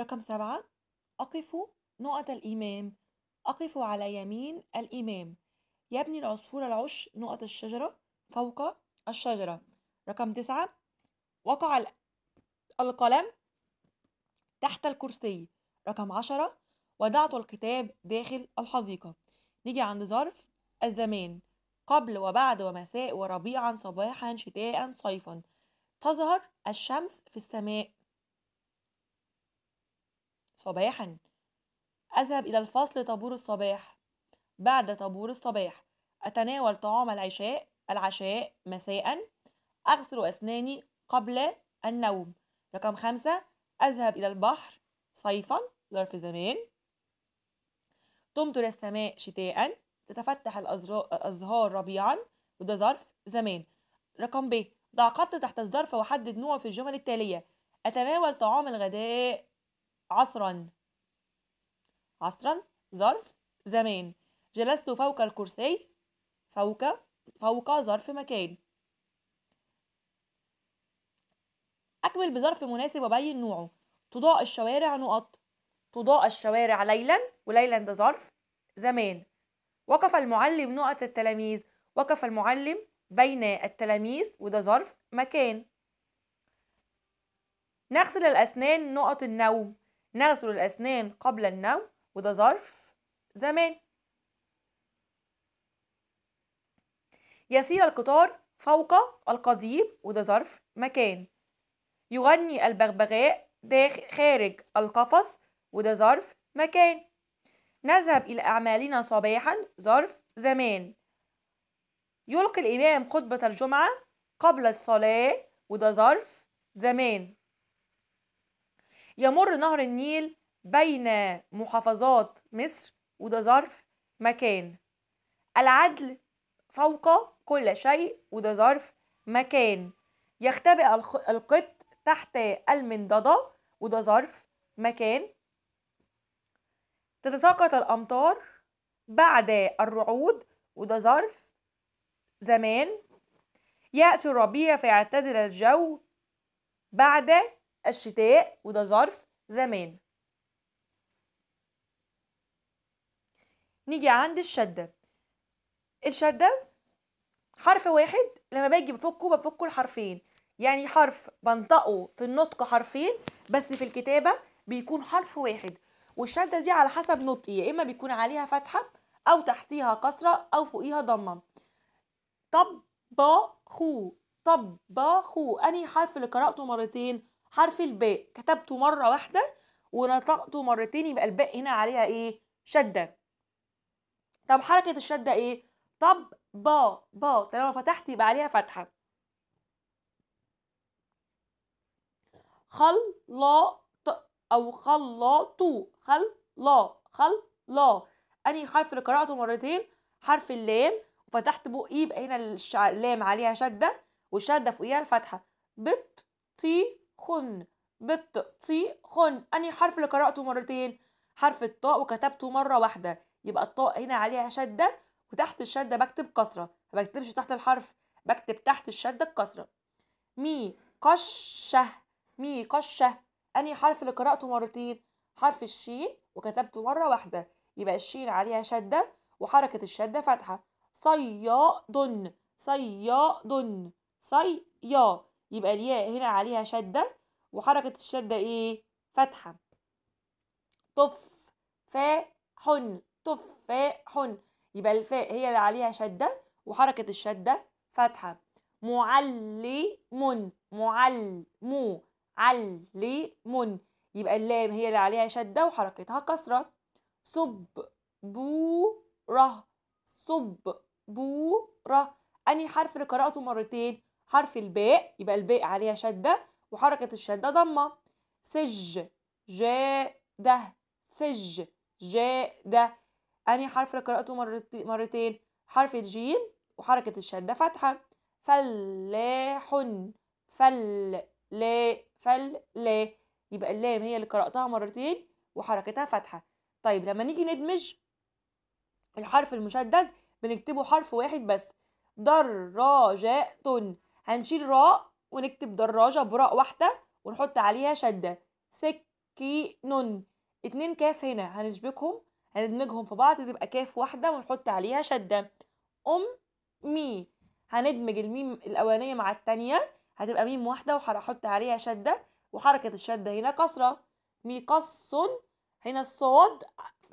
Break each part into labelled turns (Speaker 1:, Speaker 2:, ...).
Speaker 1: رقم سبعة أقف نقط الإمام أقف على يمين الإمام يبني العصفور العش نقط الشجرة فوق الشجرة رقم تسعة وقع القلم تحت الكرسي رقم عشرة وضعت الكتاب داخل الحديقة نيجي عند ظرف الزمان قبل وبعد ومساء وربيعا صباحا شتاء صيفا تظهر الشمس في السماء صباحا أذهب إلى الفصل طابور الصباح بعد طابور الصباح أتناول طعام العشاء العشاء مساء أغسل أسناني قبل النوم رقم خمسة أذهب إلى البحر صيفا ظرف زمان تمطر السماء شتاء تتفتح الأزهار ربيعا وده ظرف زمان رقم ب ضع خط تحت الظرف وحدد نوعه في الجمل التالية أتناول طعام الغداء عصرا عصرا ظرف زمان جلست فوق الكرسي فوق فوق ظرف مكان أكمل بظرف مناسب وبين نوعه تضاء الشوارع نقط تضاء الشوارع ليلا وليلا ده ظرف زمان وقف المعلم نقط التلاميذ وقف المعلم بين التلاميذ وده ظرف مكان نغسل الأسنان نقط النوم نغسل الأسنان قبل النوم وده ظرف زمان يسير القطار فوق القضيب وده ظرف مكان يغني البغبغاء خارج القفص وده ظرف مكان نذهب إلى أعمالنا صباحا ظرف زمان يلقي الإمام خطبة الجمعة قبل الصلاة وده ظرف زمان يمر نهر النيل بين محافظات مصر وده ظرف مكان العدل فوق كل شيء وده ظرف مكان يختبئ القط تحت المنضدة وده ظرف مكان تتساقط الأمطار بعد الرعود وده ظرف زمان يأتي الربيع فيعتدل الجو بعد الشتاء وده ظرف زمان نيجي عند الشدة الشدة حرف واحد لما باجي بفكه بفكه الحرفين يعني حرف بنطقه في النطق حرفين بس في الكتابة بيكون حرف واحد والشدة دي على حسب نطقي يا إما بيكون عليها فتحة أو تحتيها كسرة أو فوقيها ضمة طب با خو طب با خو أنهي حرف اللي قرأته مرتين حرف الباء كتبته مرة واحدة ونطقته مرتين يبقى الباء هنا عليها ايه شدة طب حركة الشدة ايه طب با با طالما فتحت يبقى عليها فتحة ط او لا خل لا اني حرف اللي قرأته مرتين حرف اللام وفتحت بقي إيه؟ يبقى هنا اللام عليها شدة والشدة فوقيها الفتحة بت تي خن بت طي خن أنهي حرف اللي قرأته مرتين حرف الطاء وكتبته مرة واحدة يبقى الطاء هنا عليها شدة وتحت الشدة بكتب كسرة ما بكتبش تحت الحرف بكتب تحت الشدة الكسرة مي قشة مي قشة أنهي حرف اللي قرأته مرتين حرف الشين وكتبته مرة واحدة يبقى الشين عليها شدة وحركة الشدة فتحة صياد صياد صياد يبقى الياء هنا عليها شدة وحركة الشدة ايه فتحة طف فا حن طف فا حن يبقى الفاء هي اللي عليها شدة وحركة الشدة فتحة معلم معلم علم يبقى اللام هي اللي عليها شدة وحركتها كسرة بو ره أنهي حرف اللي قرأته مرتين حرف الباء يبقى الباء عليها شدة وحركة الشدة ضمة سج جاء ده سج جاء ده أنهي حرف اللي قرأته مرتين حرف الجيم وحركة الشدة فتحة فلاح فل لا فل لا يبقى اللام هي اللي قرأتها مرتين وحركتها فتحة طيب لما نيجي ندمج الحرف المشدد بنكتبه حرف واحد بس دراجة هنشيل راء ونكتب دراجة براء واحدة ونحط عليها شدة سكينون اتنين كاف هنا هنشبكهم هندمجهم في بعض تبقى كاف واحدة ونحط عليها شدة أم مي هندمج الميم الأولانية مع التانية هتبقى ميم واحدة وهحط عليها شدة وحركة الشدة هنا كسرة مي قص هنا الصاد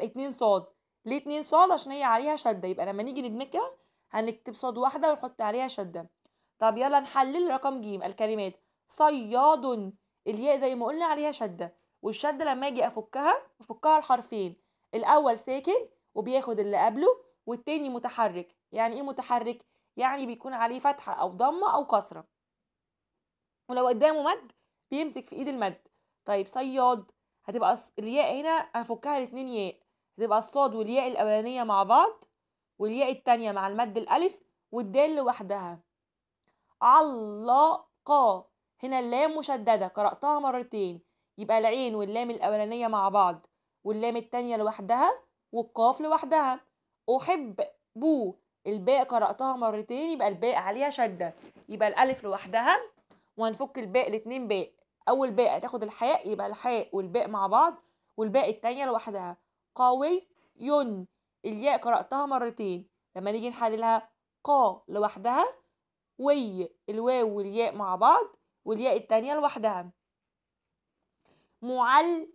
Speaker 1: اتنين صاد ليه اتنين صاد عشان هي عليها شدة يبقى لما نيجي ندمجها هنكتب صاد واحدة ونحط عليها شدة طب يلا نحلل رقم ج الكلمات صياد الياء زي ما قلنا عليها شدة والشدة لما اجي افكها افكها لحرفين الاول ساكن وبياخد اللي قبله والتاني متحرك يعني ايه متحرك يعني بيكون عليه فتحة او ضمة او كسرة ولو قدامه مد بيمسك في ايد المد طيب صياد هتبقى الياء هنا هفكها الاتنين ياء هتبقى الصاد والياء الاولانية مع بعض والياء التانية مع المد الالف والدال لوحدها علقة هنا اللام مشددة قرأتها مرتين يبقى العين واللام الأولانية مع بعض واللام التانية لوحدها والقاف لوحدها أحب بو الباء قرأتها مرتين يبقى الباء عليها شدة يبقى الألف لوحدها وهنفك الباء لاتنين باء أول باء هتاخد الحاء يبقى الحاء والباء مع بعض والباء التانية لوحدها قوي ين الياء قرأتها مرتين لما نيجي نحللها قا لوحدها وي الواو والياء مع بعض والياء التانية لوحدها معلم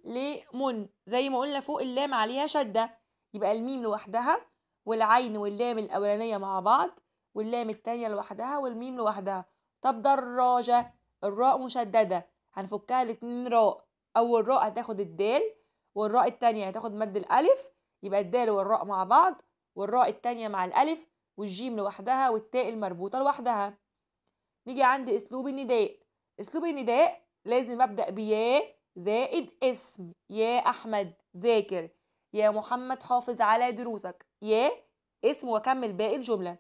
Speaker 1: زي ما قلنا فوق اللام عليها شدة يبقى الميم لوحدها والعين واللام الأولانية مع بعض واللام التانية لوحدها والميم لوحدها طب دراجة الراء مشددة هنفكها لاتنين راء أول راء هتاخد الدال والراء التانية هتاخد مد الألف يبقى الدال والراء مع بعض والراء التانية مع الألف والجيم لوحدها والتاء المربوطة لوحدها نيجي عند أسلوب النداء أسلوب النداء لازم أبدأ بيا زائد اسم يا أحمد ذاكر يا محمد حافظ على دروسك يا اسم وكمل باقي الجملة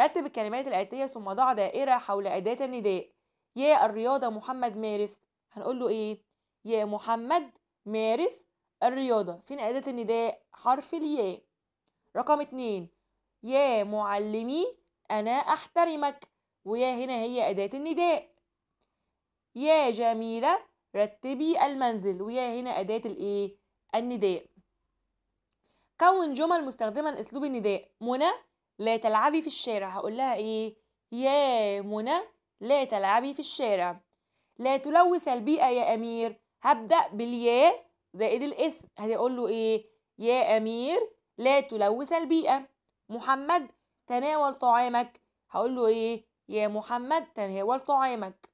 Speaker 1: رتب الكلمات الآتية ثم ضع دائرة حول أداة النداء يا الرياضة محمد مارس هنقول له إيه؟ يا محمد مارس الرياضة فين أداة النداء؟ حرف الياء رقم اتنين يا معلمي أنا أحترمك ويا هنا هي أداة النداء يا جميلة رتبي المنزل ويا هنا أداة الإيه؟ النداء كون جمل مستخدما أسلوب النداء منى لا تلعبي في الشارع هقول لها إيه؟ يا منى لا تلعبي في الشارع لا تلوث البيئة يا أمير هبدأ بالياء زائد الاسم هتقول له إيه؟ يا أمير لا تلوث البيئة محمد تناول طعامك هقول له ايه يا محمد تناول طعامك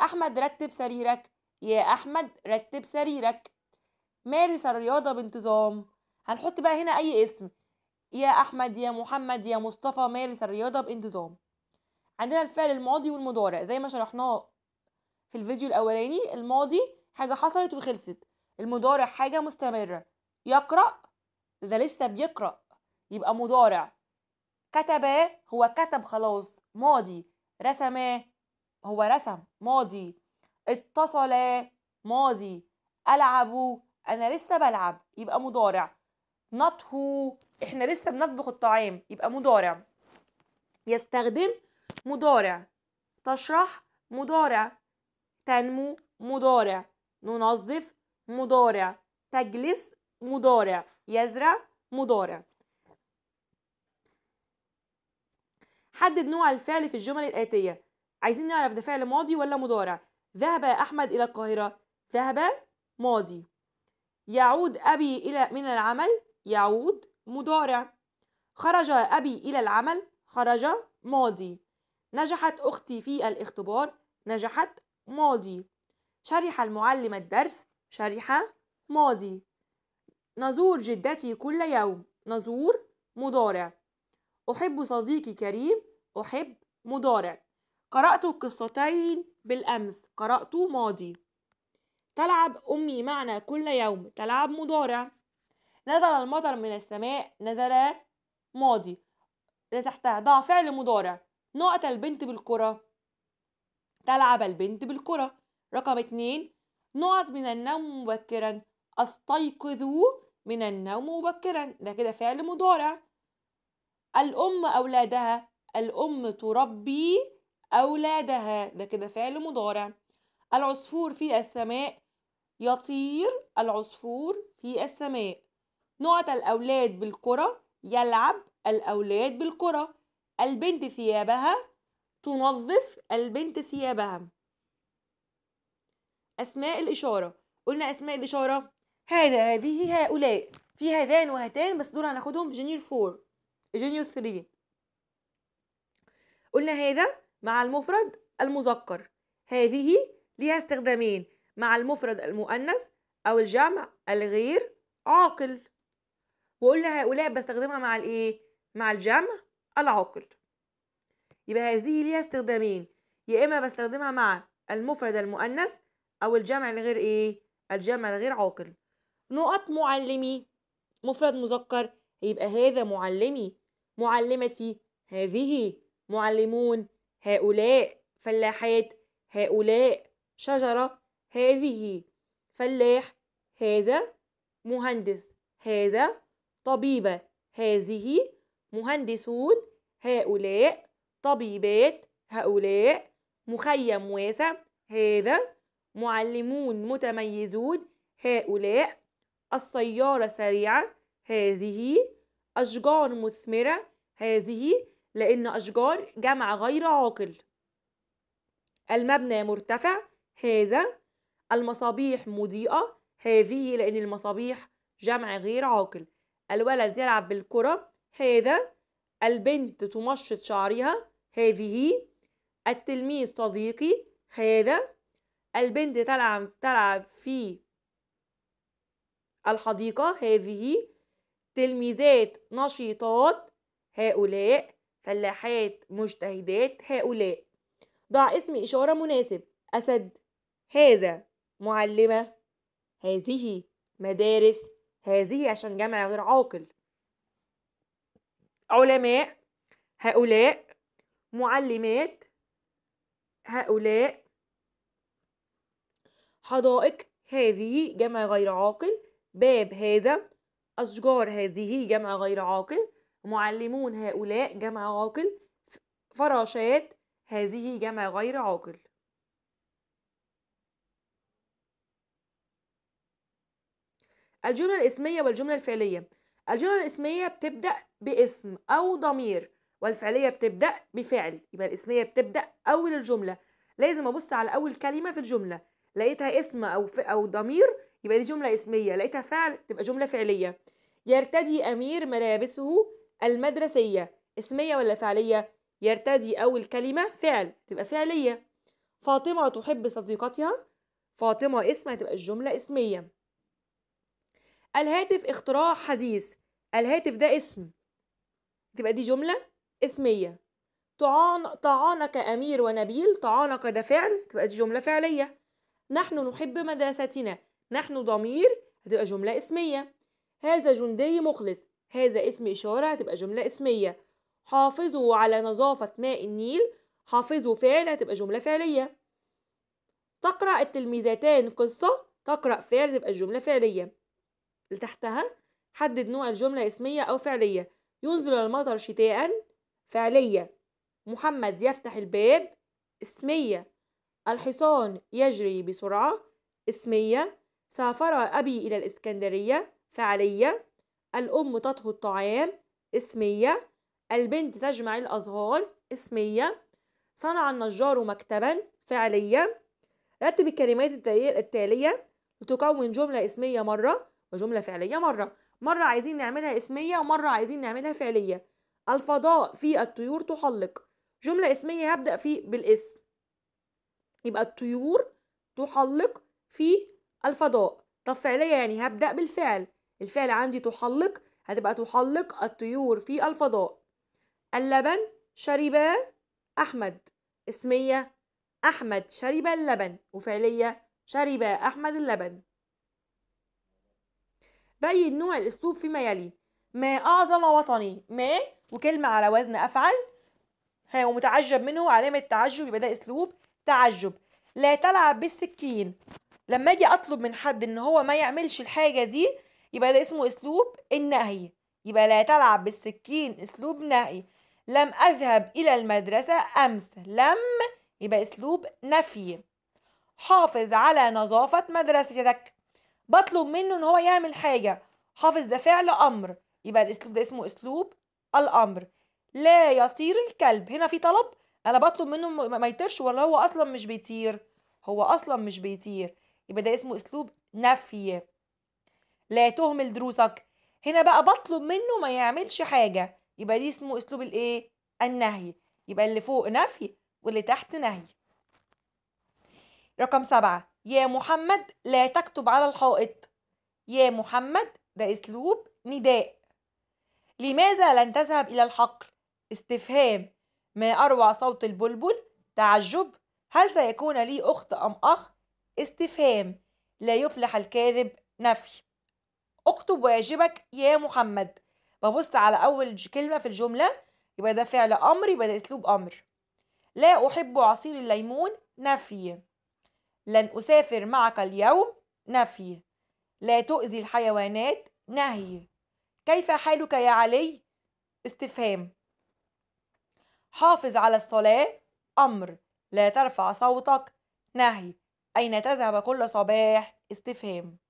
Speaker 1: احمد رتب سريرك يا احمد رتب سريرك مارس الرياضه بانتظام هنحط بقى هنا اي اسم يا احمد يا محمد يا مصطفى مارس الرياضه بانتظام عندنا الفعل الماضي والمضارع زي ما شرحناه في الفيديو الاولاني الماضي حاجه حصلت وخلصت المضارع حاجه مستمره يقرا ده لسه بيقرا يبقى مضارع كتب هو كتب خلاص ماضي رسم هو رسم ماضي اتصل ماضي ألعب أنا لسه بلعب يبقى مضارع نطه احنا لسه بنطبخ الطعام يبقى مضارع يستخدم مضارع تشرح مضارع تنمو مضارع ننظف مضارع تجلس مضارع يزرع مضارع حدد نوع الفعل في الجمل الآتية عايزين نعرف ده فعل ماضي ولا مضارع ذهب أحمد إلى القاهرة ذهب ماضي يعود أبي إلى من العمل يعود مضارع خرج أبي إلى العمل خرج ماضي نجحت أختي في الاختبار نجحت ماضي شرح المعلم الدرس شرح ماضي نزور جدتي كل يوم نزور مضارع أحب صديقي كريم أحب مضارع قرأت القصتين بالأمس قرأت ماضي تلعب أمي معنا كل يوم تلعب مضارع نزل المطر من السماء نزل ماضي اللي تحتها ضع فعل مضارع نقط البنت بالكرة تلعب البنت بالكرة رقم اتنين نقط من النوم مبكرا أستيقظ من النوم مبكرا ده كده فعل مضارع الأم أولادها الأم تربي أولادها ده كده فعل مضارع العصفور في السماء يطير العصفور في السماء نعت الأولاد بالكرة يلعب الأولاد بالكرة البنت ثيابها تنظف البنت ثيابها أسماء الإشارة قلنا أسماء الإشارة هذا هذه هؤلاء في هذان وهتان بس دول هناخدهم في جنير فور جينيو 3 قلنا هذا مع المفرد المذكر هذه ليها استخدامين مع المفرد المؤنث أو الجمع الغير عاقل وقلنا هؤلاء بستخدمها مع الإيه؟ مع الجمع العاقل يبقى هذه ليها استخدامين يا إما بستخدمها مع المفرد المؤنث أو الجمع الغير إيه؟ الجمع الغير عاقل نقط معلمي مفرد مذكر يبقى هذا معلمي معلمتي هذه معلمون هؤلاء فلاحات هؤلاء شجرة هذه فلاح هذا مهندس هذا طبيبة هذه مهندسون هؤلاء طبيبات هؤلاء مخيم واسع هذا معلمون متميزون هؤلاء السيارة سريعة هذه أشجار مثمرة هذه لأن أشجار جمع غير عاقل المبنى مرتفع هذا المصابيح مضيئة هذه لأن المصابيح جمع غير عاقل الولد يلعب بالكرة هذا البنت تمشط شعرها هذه التلميذ صديقي هذا البنت تلعب تلعب في الحديقة هذه تلميذات نشيطات هؤلاء فلاحات مجتهدات هؤلاء ضع اسم إشارة مناسب أسد هذا معلمة هذه مدارس هذه عشان جمع غير عاقل علماء هؤلاء معلمات هؤلاء حدائق هذه جمع غير عاقل باب هذا أشجار هذه جمع غير عاقل معلمون هؤلاء جمع عاقل فراشات هذه جمع غير عاقل الجملة الاسمية والجملة الفعلية الجملة الاسمية بتبدأ باسم أو ضمير والفعلية بتبدأ بفعل يبقى الاسمية بتبدأ أول الجملة لازم أبص على أول كلمة في الجملة لقيتها اسم أو ف... أو ضمير يبقى دي جملة اسمية لقيتها فعل تبقى جملة فعلية يرتدي أمير ملابسه المدرسية اسمية ولا فعلية؟ يرتدي أول كلمة فعل تبقى فعلية فاطمة تحب صديقتها فاطمة اسمها تبقى الجملة اسمية الهاتف اختراع حديث الهاتف ده اسم تبقى دي جملة اسمية طعان طعانك أمير ونبيل طعانك ده فعل تبقى دي جملة فعلية نحن نحب مدرستنا نحن ضمير هتبقى جملة اسمية هذا جندي مخلص هذا اسم إشارة هتبقى جملة اسمية حافظوا على نظافة ماء النيل حافظوا فعل هتبقى جملة فعلية تقرأ التلميذتان قصة تقرأ فعل تبقى الجملة فعلية اللي تحتها حدد نوع الجملة اسمية أو فعلية ينزل المطر شتاء فعلية محمد يفتح الباب اسمية الحصان يجري بسرعة اسمية سافر أبي إلى الإسكندرية فعلية الأم تطهو الطعام اسمية البنت تجمع الأزهار اسمية صنع النجار مكتبا فعلية رتب الكلمات التالية لتكون جملة اسمية مرة وجملة فعلية مرة مرة عايزين نعملها اسمية ومرة عايزين نعملها فعلية الفضاء في الطيور تحلق جملة اسمية هبدأ في بالاسم يبقى الطيور تحلق في الفضاء طب فعليا يعني هبدأ بالفعل الفعل عندي تحلق هتبقى تحلق الطيور في الفضاء اللبن شربا أحمد اسمية أحمد شرب اللبن وفعلية شرب أحمد اللبن بين نوع الأسلوب فيما يلي ما أعظم وطني ما وكلمة على وزن أفعل ها ومتعجب منه علامة تعجب يبقى ده أسلوب تعجب لا تلعب بالسكين لما اجي اطلب من حد ان هو ما يعملش الحاجه دي يبقى ده اسمه اسلوب النهي يبقى لا تلعب بالسكين اسلوب نهي لم اذهب الى المدرسه امس لم يبقى اسلوب نفي حافظ على نظافه مدرستك بطلب منه ان هو يعمل حاجه حافظ ده فعل امر يبقى الاسلوب ده اسمه اسلوب الامر لا يطير الكلب هنا في طلب انا بطلب منه ما يطيرش ولا هو اصلا مش بيطير هو اصلا مش بيطير يبقى ده اسمه اسلوب نفي لا تهمل دروسك هنا بقى بطلب منه ما يعملش حاجه يبقى دي اسمه اسلوب الايه النهي يبقى اللي فوق نفي واللي تحت نهي رقم سبعة يا محمد لا تكتب على الحائط يا محمد ده اسلوب نداء لماذا لن تذهب الى الحقل استفهام ما اروع صوت البلبل تعجب هل سيكون لي اخت ام اخ استفهام لا يفلح الكاذب نفي اكتب واجبك يا محمد ببص على اول كلمه في الجمله يبقى ده فعل امر يبقى ده اسلوب امر لا احب عصير الليمون نفي لن اسافر معك اليوم نفي لا تؤذي الحيوانات نهي كيف حالك يا علي استفهام حافظ على الصلاه امر لا ترفع صوتك نهي أين تذهب كل صباح استفهام